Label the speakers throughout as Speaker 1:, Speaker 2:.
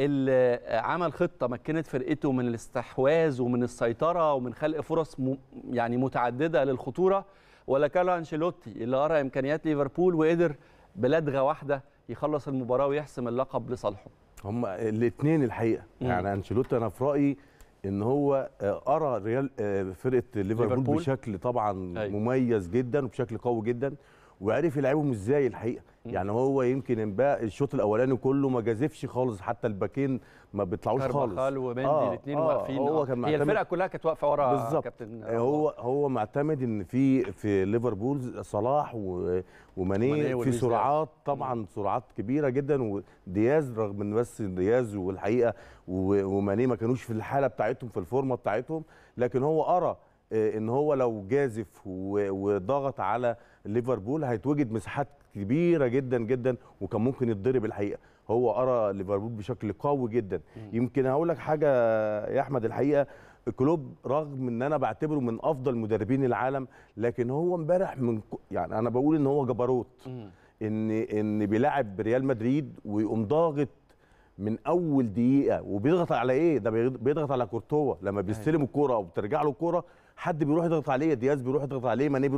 Speaker 1: اللي عمل خطه مكنت فرقته من الاستحواذ ومن السيطره ومن خلق فرص يعني متعدده للخطوره ولا كارلو انشيلوتي اللي قرا امكانيات ليفربول وقدر بلدغه واحده يخلص المباراه ويحسم اللقب لصالحه هم الاثنين الحقيقه مم. يعني انشيلوتي انا في رايي ان هو آه، قرا ريال آه، فرقه ليفربول بشكل طبعا أيوة. مميز جدا وبشكل قوي جدا وعرف يلعبهم ازاي الحقيقه يعني هو يمكن امبارح الشوط الاولاني كله ما جازفش خالص حتى الباكين ما بيطلعوش خالص كارفاخال ومندي آه الاثنين آه واقفين هو كان هي الفرقه كلها كانت واقفه ورا كابتن آه، هو هو معتمد ان في في ليفربول صلاح وماني في سرعات طبعا سرعات كبيره جدا ودياز رغم ان بس دياز والحقيقه وماني ما كانوش في الحاله بتاعتهم في الفورمه بتاعتهم لكن هو قرا آه، ان هو لو جازف وضغط على ليفربول هيتوجد مساحات كبيره جدا جدا وكان ممكن يتضرب الحقيقه هو ارى ليفربول بشكل قوي جدا يمكن هقول لك حاجه يا احمد الحقيقه كلوب رغم ان انا بعتبره من افضل مدربين العالم لكن هو امبارح من يعني انا بقول ان هو جبروت ان ان بيلاعب ريال مدريد ويقوم ضاغط من اول دقيقه وبيضغط على ايه ده بيضغط على كورتوا لما أيوة. بيستلم الكوره او بترجع له الكوره حد بيروح يضغط عليه دياز بيروح يضغط عليه ماني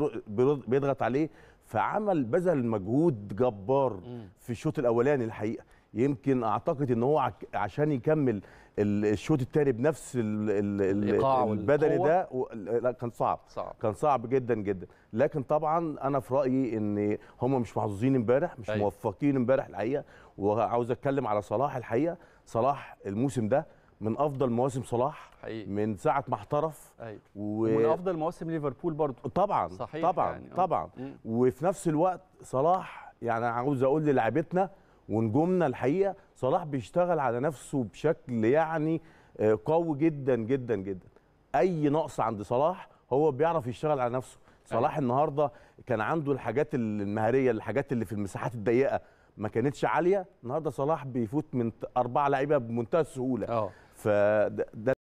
Speaker 1: بيضغط عليه فعمل بذل مجهود جبار في الشوط الاولاني الحقيقه يمكن اعتقد ان هو عشان يكمل الشوط الثاني بنفس الايقاع ال البدني ده لا كان صعب. صعب كان صعب جدا جدا لكن طبعا انا في رايي ان هم مش محظوظين امبارح مش أي. أيوة. موفقين امبارح الحقيقه وعاوز اتكلم على صلاح الحقيقه صلاح الموسم ده من افضل مواسم صلاح حقيقي. من ساعه ما احترف أيوة. و... ومن افضل مواسم ليفربول برضه طبعا صحيح طبعا يعني. طبعا مم. وفي نفس الوقت صلاح يعني عاوز اقول للاعبتنا ونجومنا الحقيقه صلاح بيشتغل على نفسه بشكل يعني آه، قوي جدا جدا جدا اي نقص عند صلاح هو بيعرف يشتغل على نفسه صلاح أيوة. النهارده كان عنده الحاجات المهاريه الحاجات اللي في المساحات الضيقه ما كانتش عاليه النهارده صلاح بيفوت من اربعه لعيبه بمنتهى السهوله أوه. فده